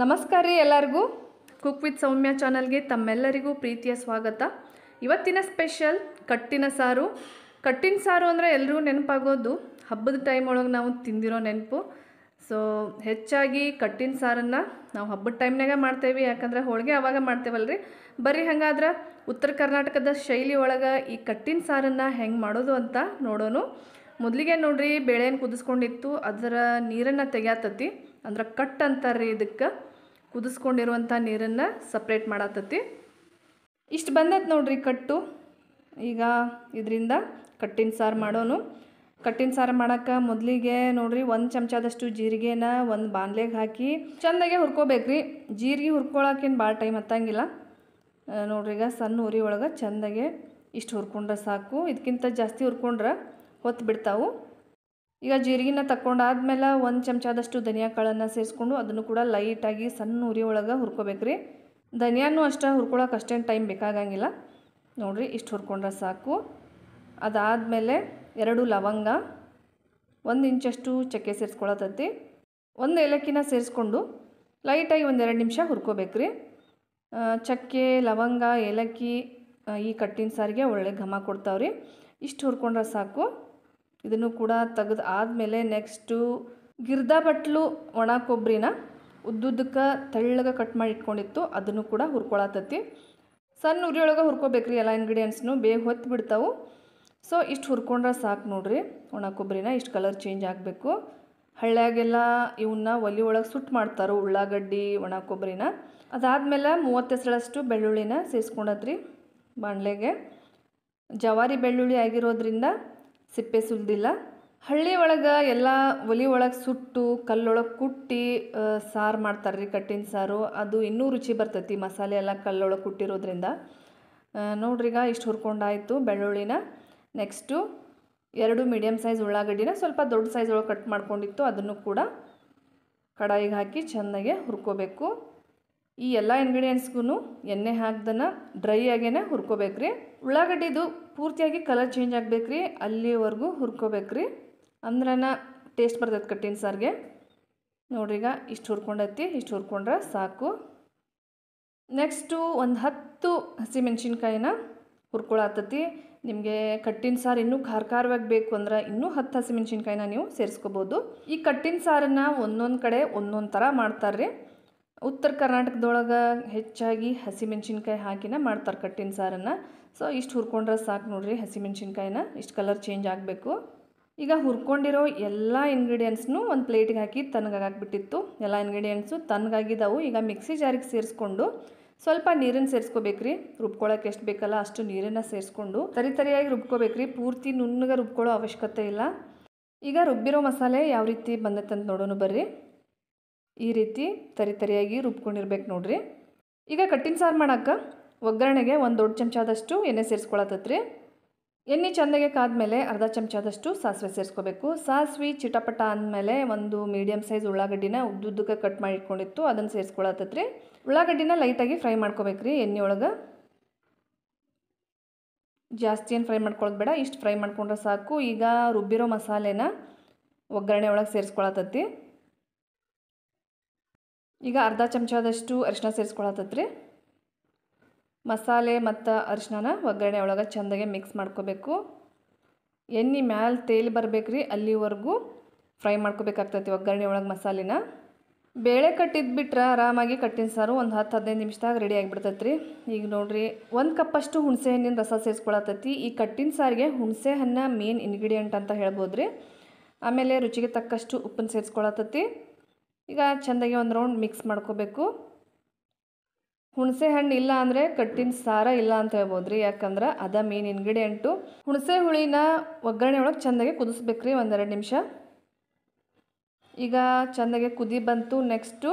ನಮಸ್ಕಾರ ರೀ ಎಲ್ಲರಿಗೂ ಕುಕ್ ವಿತ್ ಸೌಮ್ಯ ಚಾನಲ್ಗೆ ತಮ್ಮೆಲ್ಲರಿಗೂ ಪ್ರೀತಿಯ ಸ್ವಾಗತ ಇವತ್ತಿನ ಸ್ಪೆಷಲ್ ಕಟ್ಟಿನ ಸಾರು ಕಟ್ಟಿನ ಸಾರು ಅಂದರೆ ಎಲ್ಲರೂ ನೆನಪಾಗೋದು ಹಬ್ಬದ ಟೈಮ್ ಒಳಗೆ ನಾವು ತಿಂದಿರೋ ನೆನಪು ಸೊ ಹೆಚ್ಚಾಗಿ ಕಟ್ಟಿನ ಸಾರನ್ನು ನಾವು ಹಬ್ಬದ ಟೈಮ್ನಾಗ ಮಾಡ್ತೇವೆ ಯಾಕಂದ್ರೆ ಹೋಳಿಗೆ ಆವಾಗ ಮಾಡ್ತೇವಲ್ರಿ ಬರೀ ಹಂಗಾದ್ರೆ ಉತ್ತರ ಕರ್ನಾಟಕದ ಶೈಲಿ ಒಳಗೆ ಈ ಕಟ್ಟಿನ ಸಾರನ್ನು ಹೆಂಗೆ ಮಾಡೋದು ಅಂತ ನೋಡೋಣ ಮೊದಲಿಗೆ ನೋಡಿರಿ ಬೇಳೆಯನ್ನು ಕುದಿಸ್ಕೊಂಡಿತ್ತು ಅದರ ನೀರನ್ನು ತೆಗೆಯತತಿ ಅಂದ್ರೆ ಕಟ್ ಅಂತಾರ್ರಿ ಇದಕ್ಕೆ ಕುದಿಸ್ಕೊಂಡಿರುವಂಥ ನೀರನ್ನು ಸಪ್ರೇಟ್ ಮಾಡತ್ತತಿ ಇಷ್ಟು ಬಂದತ್ ನೋಡ್ರಿ ಕಟ್ಟು ಈಗ ಇದರಿಂದ ಕಟ್ಟಿನ ಸಾರು ಮಾಡೋನು ಕಟ್ಟಿನ ಸಾರು ಮಾಡೋಕೆ ಮೊದಲಿಗೆ ನೋಡ್ರಿ ಒಂದು ಚಮಚದಷ್ಟು ಜೀರಿಗೆನ ಒಂದು ಬಾಣಲೆಗೆ ಹಾಕಿ ಚೆಂದಾಗೆ ಹುರ್ಕೋಬೇಕ್ರಿ ಜೀರಿಗೆ ಹುರ್ಕೊಳಕೇನು ಭಾಳ ಟೈಮ್ ಹತ್ತಂಗಿಲ್ಲ ನೋಡ್ರಿ ಈಗ ಸಣ್ಣ ಉರಿ ಒಳಗೆ ಚೆಂದಾಗೆ ಇಷ್ಟು ಹುರ್ಕೊಂಡ್ರೆ ಸಾಕು ಇದಕ್ಕಿಂತ ಜಾಸ್ತಿ ಹುರ್ಕೊಂಡ್ರೆ ಹೊತ್ತು ಬಿಡ್ತಾವು ಈಗ ಜೀರಿಗೆನ ತಕ್ಕೊಂಡಾದ್ಮೇಲೆ ಒಂದು ಚಮಚದಷ್ಟು ಧನಿಯಾ ಕಾಳನ್ನು ಸೇರಿಸ್ಕೊಂಡು ಅದನ್ನು ಕೂಡ ಲೈಟಾಗಿ ಸಣ್ಣ ಉರಿ ಒಳಗೆ ಹುರ್ಕೋಬೇಕು ರೀ ಧನಿಯಾನು ಅಷ್ಟೇ ಹುರ್ಕೊಳಕ್ಕೆ ಅಷ್ಟೇನು ಟೈಮ್ ಬೇಕಾಗಂಗಿಲ್ಲ ನೋಡಿರಿ ಇಷ್ಟು ಹುರ್ಕೊಂಡ್ರೆ ಸಾಕು ಅದಾದಮೇಲೆ ಎರಡು ಲವಂಗ ಒಂದು ಇಂಚಷ್ಟು ಚಕ್ಕೆ ಸೇರಿಸ್ಕೊಳತೈತಿ ಒಂದು ಏಲಕ್ಕಿನ ಸೇರಿಸ್ಕೊಂಡು ಲೈಟಾಗಿ ಒಂದೆರಡು ನಿಮಿಷ ಹುರ್ಕೋಬೇಕು ರೀ ಚಕ್ಕೆ ಲವಂಗ ಏಲಕ್ಕಿ ಈ ಕಟ್ಟಿನ ಸಾರಿಗೆ ಒಳ್ಳೆ ಘಮ ಕೊಡ್ತಾವ್ರಿ ಇಷ್ಟು ಹುರ್ಕೊಂಡ್ರೆ ಸಾಕು ಇದನ್ನು ಕೂಡ ತೆಗೆದು ಆದಮೇಲೆ ನೆಕ್ಸ್ಟು ಗಿರ್ದಾ ಬಟ್ಲು ಒಣ ಕೊಬ್ಬರಿನ ಉದ್ದುದ್ದಕ್ಕೆ ತೆಳ್ಳಗೆ ಕಟ್ ಮಾಡಿ ಇಟ್ಕೊಂಡಿತ್ತು ಅದನ್ನು ಕೂಡ ಹುರ್ಕೊಳತತಿ ಸಣ್ಣ ಉರಿಯೊಳಗೆ ಹುರ್ಕೋಬೇಕ್ರಿ ಎಲ್ಲ ಇಂಗ್ರೀಡಿಯೆಂಟ್ಸ್ನು ಬೇಗ ಹೊತ್ತು ಬಿಡ್ತಾವೆ ಸೊ ಇಷ್ಟು ಹುರ್ಕೊಂಡ್ರೆ ಸಾಕು ನೋಡ್ರಿ ಒಣ ಕೊಬ್ಬರಿನ ಇಷ್ಟು ಕಲರ್ ಚೇಂಜ್ ಆಗಬೇಕು ಹಳ್ಳ್ಯಾಗೆಲ್ಲ ಇವನ್ನ ಒಲೆ ಒಳಗೆ ಸುಟ್ಟು ಮಾಡ್ತಾರೆ ಉಳ್ಳಾಗಡ್ಡಿ ಒಣ ಕೊಬ್ಬರಿನ ಅದಾದಮೇಲೆ ಮೂವತ್ತೆಸಳಷ್ಟು ಬೆಳ್ಳುಳ್ಳಿನ ಸೇರಿಸ್ಕೊಂಡತ್ರಿ ಬಾಣಲೆಗೆ ಜವಾರಿ ಬೆಳ್ಳುಳ್ಳಿ ಆಗಿರೋದ್ರಿಂದ ಸಿಪ್ಪೆ ಸುಲಿದಿಲ್ಲ ಹಳ್ಳಿ ಒಳಗೆ ಎಲ್ಲ ಒಲಿ ಒಳಗೆ ಸುಟ್ಟು ಕಲ್ಲೊಳಗೆ ಕುಟ್ಟಿ ಸಾರು ಮಾಡ್ತಾರೆ ರೀ ಕಟ್ಟಿನ ಸಾರು ಅದು ಇನ್ನೂ ರುಚಿ ಬರ್ತೈತಿ ಮಸಾಲೆ ಎಲ್ಲ ಕಲ್ಲೊಳಗೆ ಕುಟ್ಟಿರೋದ್ರಿಂದ ನೋಡ್ರಿಗ ಇಷ್ಟು ಹುರ್ಕೊಂಡಾಯಿತು ಬೆಳ್ಳುಳ್ಳಿನ ನೆಕ್ಸ್ಟು ಎರಡು ಮೀಡಿಯಮ್ ಸೈಜ್ ಉಳ್ಳಾಗಡ್ಡಿನ ಸ್ವಲ್ಪ ದೊಡ್ಡ ಸೈಜ್ ಒಳಗೆ ಕಟ್ ಮಾಡ್ಕೊಂಡಿತ್ತು ಅದನ್ನು ಕೂಡ ಕಡಾಯಿಗೆ ಹಾಕಿ ಚೆನ್ನಾಗೆ ಹುರ್ಕೋಬೇಕು ಈ ಎಲ್ಲ ಇಂಗ್ರೀಡಿಯೆಂಟ್ಸ್ಗೂ ಎಣ್ಣೆ ಹಾಕ್ದನ ಡ್ರೈ ಆಗೇ ಹುರ್ಕೋಬೇಕು ರೀ ಉಳ್ಳಾಗಡ್ಡಿದು ಪೂರ್ತಿಯಾಗಿ ಕಲರ್ ಚೇಂಜ್ ಆಗಬೇಕು ರೀ ಅಲ್ಲಿವರೆಗೂ ಹುರ್ಕೋಬೇಕು ರೀ ಅಂದ್ರನ ಟೇಸ್ಟ್ ಬರ್ತೈತೆ ಕಟ್ಟಿನ ಸಾರಿಗೆ ನೋಡ್ರಿಗ ಈಗ ಇಷ್ಟು ಹುರ್ಕೊಂಡೈತಿ ಇಷ್ಟು ಹುರ್ಕೊಂಡ್ರೆ ಸಾಕು ನೆಕ್ಸ್ಟು ಒಂದು ಹತ್ತು ಹಸಿಮೆಣ್ಸಿನ್ಕಾಯಿನ ಹುರ್ಕೊಳತ್ತತಿ ನಿಮಗೆ ಕಟ್ಟಿನ ಸಾರು ಇನ್ನೂ ಖಾರ ಖಾರವಾಗಿ ಬೇಕು ಅಂದ್ರೆ ಇನ್ನೂ ಹತ್ತು ಹಸಿಮೆಣ್ಸಿನ್ಕಾಯಿನ ನೀವು ಸೇರಿಸ್ಕೋಬೋದು ಈ ಕಟ್ಟಿನ ಸಾರನ್ನು ಒಂದೊಂದು ಕಡೆ ಒಂದೊಂದು ಥರ ಮಾಡ್ತಾರೆ ರೀ ಉತ್ತರ ಕರ್ನಾಟಕದೊಳಗೆ ಹೆಚ್ಚಾಗಿ ಹಸಿಮೆಣ್ಸಿನ್ಕಾಯಿ ಹಾಕಿನ ಮಾಡ್ತಾರೆ ಕಟ್ಟಿನ ಸಾರನ್ನು ಸೊ ಇಷ್ಟು ಹುರ್ಕೊಂಡ್ರೆ ಸಾಕು ನೋಡ್ರಿ ಹಸಿಮೆಣ್ಸಿನ್ಕಾಯಿನ ಇಷ್ಟು ಕಲರ್ ಚೇಂಜ್ ಆಗಬೇಕು ಈಗ ಹುರ್ಕೊಂಡಿರೋ ಎಲ್ಲ ಇಂಗ್ರೀಡಿಯೆಂಟ್ಸ್ನು ಒಂದು ಪ್ಲೇಟಿಗೆ ಹಾಕಿ ಬಿಟ್ಟಿತ್ತು ಎಲ್ಲ ಇಂಗ್ರೀಡಿಯೆಂಟ್ಸು ತನಗಾಗಿದ್ದಾವೆ ಈಗ ಮಿಕ್ಸಿ ಜಾರಿಗೆ ಸೇರಿಸ್ಕೊಂಡು ಸ್ವಲ್ಪ ನೀರನ್ನು ಸೇರಿಸ್ಕೋಬೇಕ್ರಿ ರುಬ್ಕೊಳಕ್ಕೆ ಎಷ್ಟು ಬೇಕಲ್ಲ ಅಷ್ಟು ನೀರನ್ನು ಸೇರಿಸ್ಕೊಂಡು ತರಿ ತರಿಯಾಗಿ ರುಬ್ಕೋಬೇಕ್ರಿ ಪೂರ್ತಿ ನುಣ್ಣಗೆ ರುಬ್ಕೊಳ್ಳೋ ಅವಶ್ಯಕತೆ ಇಲ್ಲ ಈಗ ರುಬ್ಬಿರೋ ಮಸಾಲೆ ಯಾವ ರೀತಿ ಬಂದತ್ತಂತ ಅಂತ ನೋಡೋಣ ಬರ್ರಿ ಈ ರೀತಿ ತರಿ ತರಿಯಾಗಿ ರುಬ್ಕೊಂಡಿರ್ಬೇಕು ನೋಡ್ರಿ ಈಗ ಕಟ್ಟಿನ ಸಾರು ಮಾಡೋಕ್ಕೆ ಒಗ್ಗರಣೆಗೆ ಒಂದು ದೊಡ್ಡ ಚಮಚದಷ್ಟು ಎಣ್ಣೆ ಸೇರಿಸ್ಕೊಳತ್ತತ್ರಿ ಎಣ್ಣೆ ಚೆಂದಾಗೆ ಕಾದ್ಮೇಲೆ ಅರ್ಧ ಚಮಚದಷ್ಟು ಸಾಸಿವೆ ಸೇರಿಸ್ಕೋಬೇಕು ಸಾಸಿವೆ ಚಿಟಪಟ ಅಂದಮೇಲೆ ಒಂದು ಮೀಡಿಯಮ್ ಸೈಜ್ ಉಳ್ಳಾಗಡ್ಡಿನ ಉದ್ದುದ್ದಕ್ಕೆ ಕಟ್ ಮಾಡಿ ಇಟ್ಕೊಂಡಿತ್ತು ಅದನ್ನು ಸೇರಿಸ್ಕೊಳತ್ತತ್ರಿ ಉಳ್ಳಾಗಡ್ಡಿನ ಲೈಟಾಗಿ ಫ್ರೈ ಮಾಡ್ಕೋಬೇಕ್ರಿ ಎಣ್ಣೆ ಒಳಗೆ ಜಾಸ್ತಿ ಏನು ಫ್ರೈ ಮಾಡ್ಕೊಳ್ಳೋದು ಬೇಡ ಇಷ್ಟು ಫ್ರೈ ಮಾಡ್ಕೊಂಡ್ರೆ ಸಾಕು ಈಗ ರುಬ್ಬಿರೋ ಮಸಾಲೆನ ಒಗ್ಗರಣೆ ಒಳಗೆ ಸೇರಿಸ್ಕೊಳತ್ತತಿ ಈಗ ಅರ್ಧ ಚಮಚದಷ್ಟು ಅರಿಶಿನ ರೀ ಮಸಾಲೆ ಮತ್ತು ಅರಿಶಿನ ಒಗ್ಗರಣೆ ಒಳಗೆ ಚೆಂದಾಗೆ ಮಿಕ್ಸ್ ಮಾಡ್ಕೋಬೇಕು ಎಣ್ಣೆ ಮ್ಯಾಲೆ ತೇಲಿ ರೀ ಅಲ್ಲಿವರೆಗೂ ಫ್ರೈ ಮಾಡ್ಕೋಬೇಕಾಗ್ತೈತಿ ಒಗ್ಗರಣೆ ಒಳಗೆ ಮಸಾಲಿನ ಬೇಳೆ ಕಟ್ಟಿದ್ದು ಬಿಟ್ರೆ ಆರಾಮಾಗಿ ಕಟ್ಟಿನ ಸಾರು ಒಂದು ಹತ್ತು ಹದಿನೈದು ನಿಮಿಷದಾಗ ರೆಡಿ ರೀ ಈಗ ನೋಡಿರಿ ಒಂದು ಕಪ್ಪಷ್ಟು ಹುಣಸೆ ಹಣ್ಣಿನ ರಸ ಸೇರಿಸ್ಕೊಳತ್ತೈತಿ ಈ ಕಟ್ಟಿನ ಸಾರಿಗೆ ಹುಣಸೆ ಹಣ್ಣು ಮೇನ್ ಇಂಗ್ರೀಡಿಯೆಂಟ್ ಅಂತ ಹೇಳ್ಬೋದು ರೀ ಆಮೇಲೆ ರುಚಿಗೆ ತಕ್ಕಷ್ಟು ಉಪ್ಪನ್ನು ಸೇರಿಸ್ಕೊಳತ್ತೈತಿ ಈಗ ಚೆಂದಾಗಿ ಒಂದು ರೌಂಡ್ ಮಿಕ್ಸ್ ಮಾಡ್ಕೋಬೇಕು ಹುಣಸೆ ಹಣ್ಣು ಇಲ್ಲ ಅಂದರೆ ಕಟ್ಟಿನ ಸಾರ ಇಲ್ಲ ಅಂತ ಹೇಳ್ಬೋದು ರೀ ಯಾಕಂದ್ರೆ ಅದ ಮೇನ್ ಇಂಗ್ರೀಡಿಯೆಂಟು ಹುಣಸೆ ಹುಳಿನ ಒಗ್ಗರಣೆ ಒಳಗೆ ಚೆಂದಾಗಿ ಕುದಿಸ್ಬೇಕು ರೀ ಒಂದೆರಡು ನಿಮಿಷ ಈಗ ಚೆಂದಾಗಿ ಕುದಿ ಬಂತು ನೆಕ್ಸ್ಟು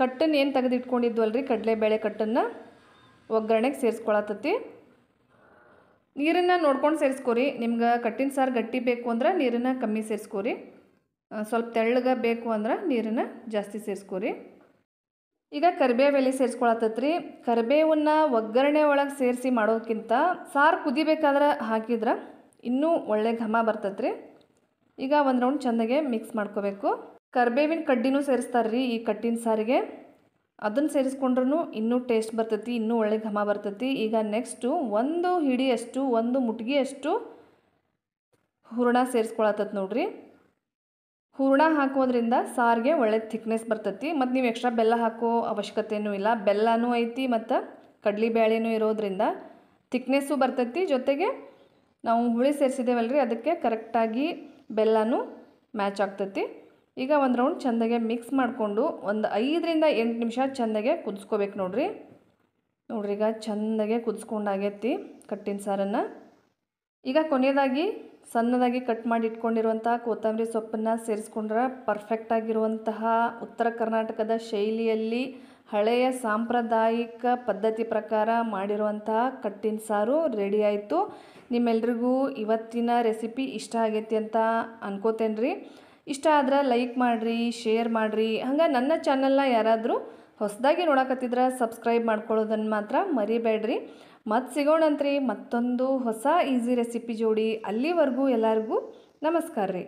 ಕಟ್ಟನ್ನು ಏನು ತೆಗೆದಿಟ್ಕೊಂಡಿದ್ವಲ್ಲ ರೀ ಕಡಲೆಬೇಳೆ ಕಟ್ಟನ್ನು ಒಗ್ಗರಣೆಗೆ ಸೇರಿಸ್ಕೊಳತ್ತತಿ ನೀರನ್ನು ನೋಡ್ಕೊಂಡು ಸೇರಿಸ್ಕೊರಿ ನಿಮ್ಗೆ ಕಟ್ಟಿನ ಸಾರು ಗಟ್ಟಿ ಬೇಕು ಅಂದ್ರೆ ನೀರನ್ನು ಕಮ್ಮಿ ಸೇರಿಸ್ಕೊರಿ ಸ್ವಲ್ಪ ತೆಳ್ಳಗೆ ಬೇಕು ಅಂದ್ರೆ ನೀರನ್ನು ಜಾಸ್ತಿ ಸೇರಿಸ್ಕೊರಿ ಈಗ ಕರಿಬೇವೆಲೆ ಸೇರಿಸ್ಕೊಳತ್ತೈತ್ರಿ ಕರಿಬೇವನ್ನು ಒಗ್ಗರಣೆ ಒಳಗೆ ಸೇರಿಸಿ ಮಾಡೋದಕ್ಕಿಂತ ಸಾರು ಕುದಿಬೇಕಾದ್ರೆ ಹಾಕಿದ್ರೆ ಇನ್ನೂ ಒಳ್ಳೆ ಘಮ ಬರ್ತೈತ್ರಿ ಈಗ ಒಂದು ರೌಂಡ್ ಚೆಂದಾಗೆ ಮಿಕ್ಸ್ ಮಾಡ್ಕೋಬೇಕು ಕರಿಬೇವಿನ ಕಡ್ಡಿನೂ ಸೇರಿಸ್ತಾರ್ರಿ ಈ ಕಟ್ಟಿನ ಸಾರಿಗೆ ಅದನ್ನು ಸೇರಿಸ್ಕೊಂಡ್ರೂ ಇನ್ನೂ ಟೇಸ್ಟ್ ಬರ್ತೈತಿ ಇನ್ನೂ ಒಳ್ಳೆ ಘಮ ಬರ್ತೈತಿ ಈಗ ನೆಕ್ಸ್ಟು ಒಂದು ಹಿಡಿಯಷ್ಟು ಒಂದು ಮುಟ್ಗಿಯಷ್ಟು ಹೂರಣ ಸೇರಿಸ್ಕೊಳತ್ತ ನೋಡ್ರಿ ಹೂರ್ಣ ಹಾಕೋದ್ರಿಂದ ಸಾರಿಗೆ ಒಳ್ಳೆ ಥಿಕ್ನೆಸ್ ಬರ್ತೈತಿ ಮತ್ತು ನೀವು ಎಕ್ಸ್ಟ್ರಾ ಬೆಲ್ಲ ಹಾಕೋ ಅವಶ್ಯಕತೆಯೂ ಇಲ್ಲ ಬೆಲ್ಲನೂ ಐತಿ ಮತ್ತು ಕಡ್ಲಿ ಬೇಳೆನೂ ಇರೋದ್ರಿಂದ ಥಿಕ್ನೆಸ್ಸು ಬರ್ತೈತಿ ಜೊತೆಗೆ ನಾವು ಹುಳಿ ಸೇರಿಸಿದ್ದೇವಲ್ರಿ ಅದಕ್ಕೆ ಕರೆಕ್ಟಾಗಿ ಬೆಲ್ಲನೂ ಮ್ಯಾಚ್ ಆಗ್ತೈತಿ ಈಗ ಒಂದು ರೌಂಡ್ ಚೆಂದಾಗೆ ಮಿಕ್ಸ್ ಮಾಡಿಕೊಂಡು ಒಂದು ಐದರಿಂದ ಎಂಟು ನಿಮಿಷ ಚೆಂದಾಗೆ ಕುದಿಸ್ಕೋಬೇಕು ನೋಡ್ರಿ ನೋಡ್ರಿ ಈಗ ಚೆಂದಾಗೆ ಕುದಿಸ್ಕೊಂಡಾಗೈತಿ ಕಟ್ಟಿನ ಸಾರನ್ನು ಈಗ ಕೊನೆಯದಾಗಿ ಸಣ್ಣದಾಗಿ ಕಟ್ ಮಾಡಿ ಇಟ್ಕೊಂಡಿರುವಂತಹ ಕೊತ್ತಂಬರಿ ಸೊಪ್ಪನ್ನು ಸೇರಿಸ್ಕೊಂಡ್ರೆ ಪರ್ಫೆಕ್ಟಾಗಿರುವಂತಹ ಉತ್ತರ ಕರ್ನಾಟಕದ ಶೈಲಿಯಲ್ಲಿ ಹಳೆಯ ಸಾಂಪ್ರದಾಯಿಕ ಪದ್ಧತಿ ಪ್ರಕಾರ ಮಾಡಿರುವಂತಹ ಕಟ್ಟಿನ ಸಾರು ರೆಡಿ ಆಯಿತು ನಿಮ್ಮೆಲ್ರಿಗೂ ಇವತ್ತಿನ ರೆಸಿಪಿ ಇಷ್ಟ ಆಗೈತಿ ಅಂತ ಅನ್ಕೋತೇನ್ರಿ ರೀ ಇಷ್ಟ ಆದ್ರೆ ಲೈಕ್ ಮಾಡಿರಿ ಶೇರ್ ಮಾಡಿರಿ ಹಂಗೆ ನನ್ನ ಚಾನಲ್ನ ಯಾರಾದರೂ ಹೊಸದಾಗಿ ನೋಡಕತ್ತಿದ್ರೆ ಸಬ್ಸ್ಕ್ರೈಬ್ ಮಾಡ್ಕೊಳ್ಳೋದನ್ನು ಮಾತ್ರ ಮರಿಬೇಡ್ರಿ ಮತ್ತೆ ಸಿಗೋಣಂತ್ರಿ ಮತ್ತೊಂದು ಹೊಸ ಈಸಿ ರೆಸಿಪಿ ಜೋಡಿ ಅಲ್ಲಿವರೆಗೂ ಎಲ್ಲರಿಗೂ ನಮಸ್ಕಾರ ರೀ